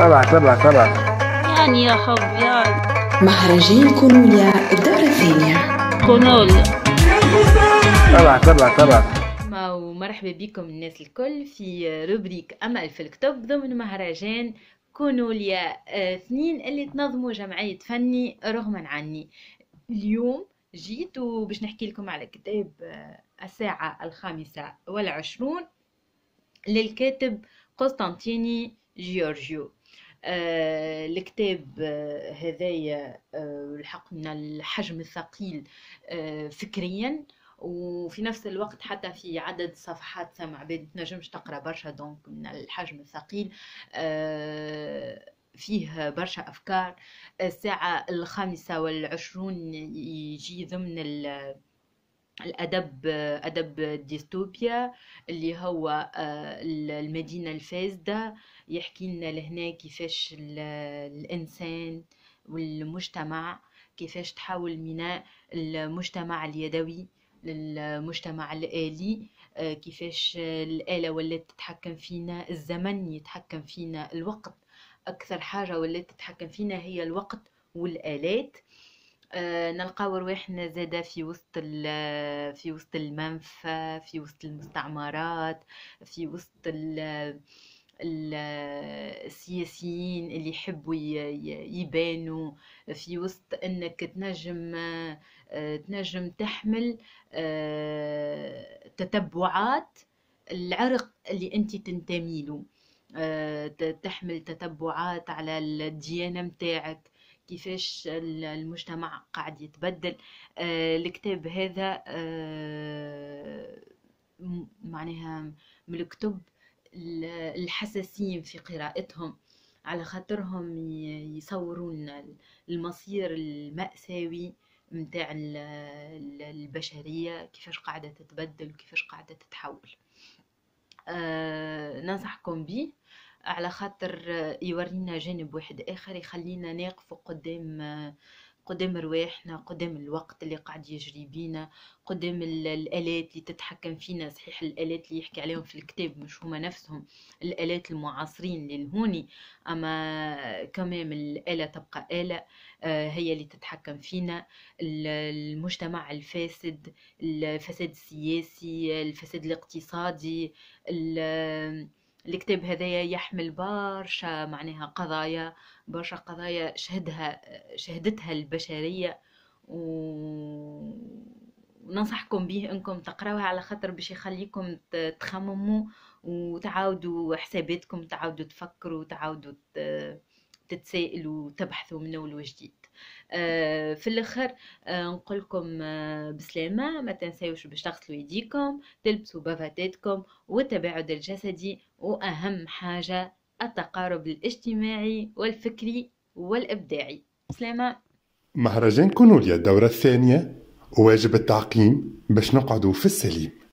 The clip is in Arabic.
ابعت ابعت ابعت يعني يا حب يا مهرجان كونوليا الدورة الثانية كونوليا طبعا طبعا طبعا مرحبا بكم الناس الكل في روبريك أمل في الكتب ضمن مهرجان كونوليا آه، اثنين اللي تنظموا جمعية فني رغما عني اليوم جيت وباش نحكي لكم على كتاب آه، الساعة الخامسة والعشرون للكاتب قسطنطيني جيورجيو آه، الكتاب آه، هذايا الحق آه، من الحجم الثقيل فكريا وفي نفس الوقت حتى في عدد صفحات ثم بيد تنجمش تقرا برشا دونك من الحجم الثقيل فيه برشا أفكار الساعة الخامسة والعشرون يجي ضمن الأدب أدب ديستوبيا اللي هو آه، المدينة الفاسدة يحكي لنا لهنا كيفاش الإنسان والمجتمع كيفاش تحول من المجتمع اليدوي للمجتمع الآلي آه، كيفاش الآلة ولات تتحكم فينا الزمن يتحكم فينا الوقت أكثر حاجة ولات تتحكم فينا هي الوقت والآلات آه، نلقاو رواحنا زادة في وسط في وسط المنفى في وسط المستعمرات في وسط السياسيين اللي يحبوا يبانوا في وسط انك تنجم آه، تنجم تحمل آه، تتبعات العرق اللي انت تنتمي له تحمل تتبعات على الديانه متاعك كيفاش المجتمع قاعد يتبدل آه، الكتاب هذا آه، معناها من الكتب الحساسين في قراءتهم على خاطرهم يصورون المصير المأساوي متاع البشرية كيفاش قاعدة تتبدل وكيفاش قاعدة تتحول أه ننصحكم بيه على خاطر يورينا جانب واحد اخر يخلينا نقف قدام قدام رواحنا قدام الوقت اللي قاعد يجري بينا قدام الالات اللي تتحكم فينا صحيح الالات اللي يحكي عليهم في الكتاب مش هما نفسهم الالات المعاصرين للهوني اما كمام الاله تبقى اله آه، هي اللي تتحكم فينا المجتمع الفاسد الفساد السياسي الفساد الاقتصادي الكتاب هذايا يحمل برشا معناها قضايا برشا قضايا شهدها شهدتها البشرية وننصحكم به انكم تقراوها على خاطر باش يخليكم تخمموا وتعاودوا حساباتكم تعاودوا تفكروا وتعاودوا ت... تتسائلوا وتبحثوا من اول وجديد آه، في الاخر آه، نقول لكم آه، بسلامه ما تنساوش باش تغسلوا يديكم تلبسوا بافاتاتكم والتباعد الجسدي واهم حاجه التقارب الاجتماعي والفكري والابداعي سلامه مهرجان كونوليا الدوره الثانيه واجب التعقيم باش نقعدوا في السليم